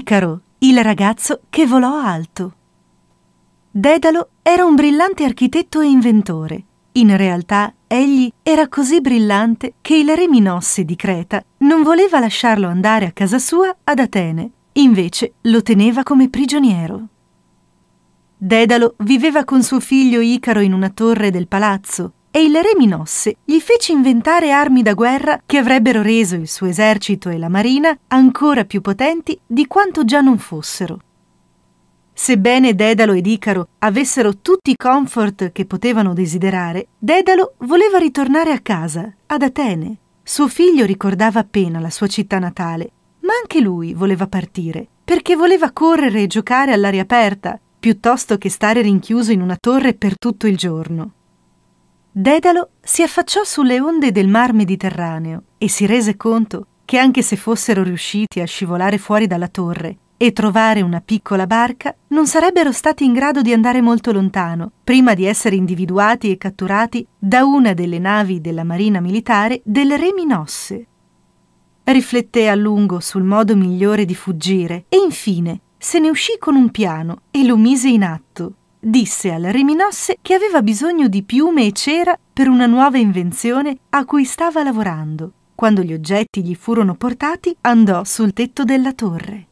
Icaro, il ragazzo che volò alto. Dedalo era un brillante architetto e inventore. In realtà egli era così brillante che il re Minosse di Creta non voleva lasciarlo andare a casa sua ad Atene, invece lo teneva come prigioniero. Dedalo viveva con suo figlio Icaro in una torre del palazzo e il re Minosse gli fece inventare armi da guerra che avrebbero reso il suo esercito e la marina ancora più potenti di quanto già non fossero. Sebbene Dedalo ed Icaro avessero tutti i comfort che potevano desiderare, Dedalo voleva ritornare a casa, ad Atene. Suo figlio ricordava appena la sua città natale, ma anche lui voleva partire, perché voleva correre e giocare all'aria aperta, piuttosto che stare rinchiuso in una torre per tutto il giorno. Dedalo si affacciò sulle onde del mar Mediterraneo e si rese conto che anche se fossero riusciti a scivolare fuori dalla torre e trovare una piccola barca, non sarebbero stati in grado di andare molto lontano prima di essere individuati e catturati da una delle navi della Marina Militare del Re Minosse. Rifletté a lungo sul modo migliore di fuggire e infine se ne uscì con un piano e lo mise in atto disse al re che aveva bisogno di piume e cera per una nuova invenzione a cui stava lavorando. Quando gli oggetti gli furono portati, andò sul tetto della torre.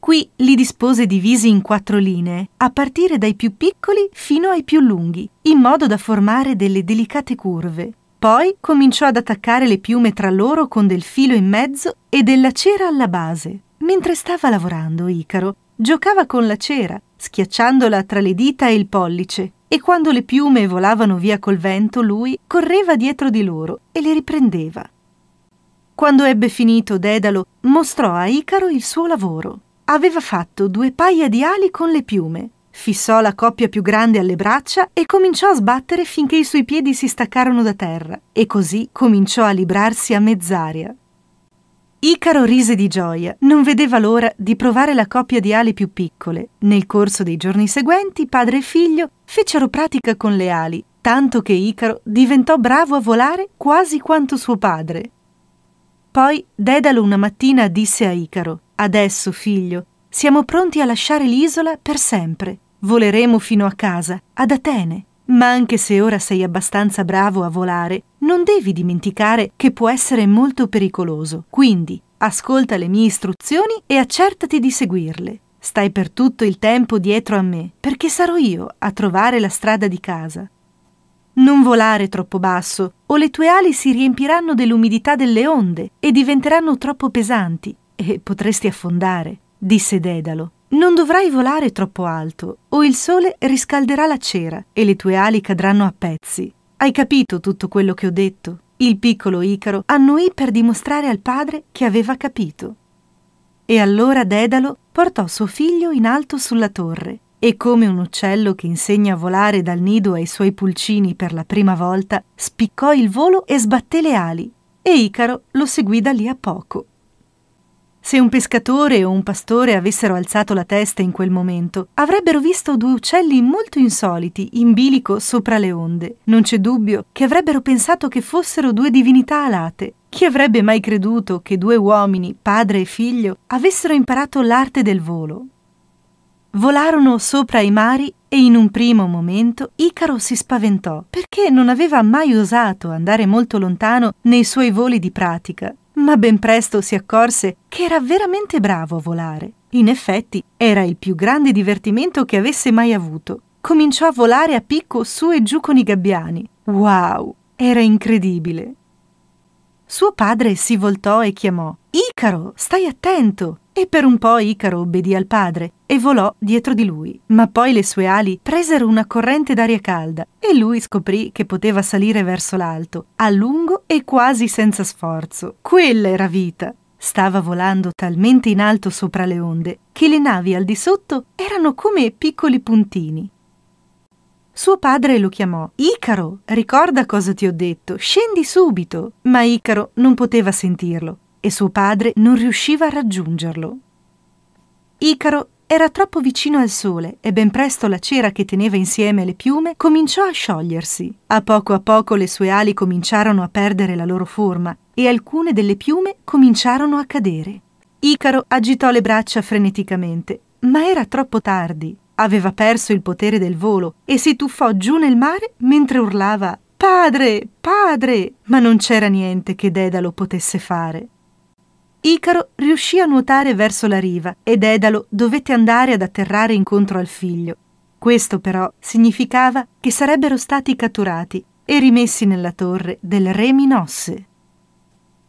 Qui li dispose divisi in quattro linee, a partire dai più piccoli fino ai più lunghi, in modo da formare delle delicate curve. Poi cominciò ad attaccare le piume tra loro con del filo in mezzo e della cera alla base. Mentre stava lavorando, Icaro Giocava con la cera, schiacciandola tra le dita e il pollice, e quando le piume volavano via col vento, lui correva dietro di loro e le riprendeva. Quando ebbe finito, Dedalo mostrò a Icaro il suo lavoro. Aveva fatto due paia di ali con le piume, fissò la coppia più grande alle braccia e cominciò a sbattere finché i suoi piedi si staccarono da terra, e così cominciò a librarsi a mezz'aria. Icaro rise di gioia, non vedeva l'ora di provare la coppia di ali più piccole. Nel corso dei giorni seguenti, padre e figlio fecero pratica con le ali, tanto che Icaro diventò bravo a volare quasi quanto suo padre. Poi Dedalo una mattina disse a Icaro: Adesso, figlio, siamo pronti a lasciare l'isola per sempre. Voleremo fino a casa, ad Atene. Ma anche se ora sei abbastanza bravo a volare, non devi dimenticare che può essere molto pericoloso. Quindi, ascolta le mie istruzioni e accertati di seguirle. Stai per tutto il tempo dietro a me, perché sarò io a trovare la strada di casa. Non volare troppo basso, o le tue ali si riempiranno dell'umidità delle onde e diventeranno troppo pesanti, e potresti affondare, disse Dedalo, non dovrai volare troppo alto, o il sole riscalderà la cera e le tue ali cadranno a pezzi. Hai capito tutto quello che ho detto? Il piccolo Icaro annuì per dimostrare al padre che aveva capito. E allora Dedalo portò suo figlio in alto sulla torre e come un uccello che insegna a volare dal nido ai suoi pulcini per la prima volta, spiccò il volo e sbatté le ali, e Icaro lo seguì da lì a poco. Se un pescatore o un pastore avessero alzato la testa in quel momento, avrebbero visto due uccelli molto insoliti in bilico sopra le onde. Non c'è dubbio che avrebbero pensato che fossero due divinità alate. Chi avrebbe mai creduto che due uomini, padre e figlio, avessero imparato l'arte del volo? Volarono sopra i mari e in un primo momento Icaro si spaventò perché non aveva mai osato andare molto lontano nei suoi voli di pratica ma ben presto si accorse che era veramente bravo a volare. In effetti era il più grande divertimento che avesse mai avuto. Cominciò a volare a picco su e giù con i gabbiani. Wow, era incredibile. Suo padre si voltò e chiamò Icaro, stai attento. E per un po' Icaro obbedì al padre e volò dietro di lui, ma poi le sue ali presero una corrente d'aria calda e lui scoprì che poteva salire verso l'alto, a lungo e quasi senza sforzo. Quella era vita! Stava volando talmente in alto sopra le onde che le navi al di sotto erano come piccoli puntini. Suo padre lo chiamò. Icaro, ricorda cosa ti ho detto, scendi subito. Ma Icaro non poteva sentirlo e suo padre non riusciva a raggiungerlo. Icaro era troppo vicino al sole e ben presto la cera che teneva insieme le piume cominciò a sciogliersi. A poco a poco le sue ali cominciarono a perdere la loro forma e alcune delle piume cominciarono a cadere. Icaro agitò le braccia freneticamente, ma era troppo tardi. Aveva perso il potere del volo e si tuffò giù nel mare mentre urlava Padre, padre! Ma non c'era niente che Dedalo potesse fare. Icaro riuscì a nuotare verso la riva ed Edalo dovette andare ad atterrare incontro al figlio. Questo però significava che sarebbero stati catturati e rimessi nella torre del re Minosse.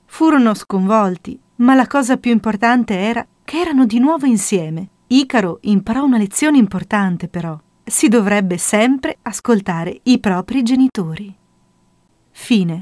Furono sconvolti, ma la cosa più importante era che erano di nuovo insieme. Icaro imparò una lezione importante però. Si dovrebbe sempre ascoltare i propri genitori. Fine.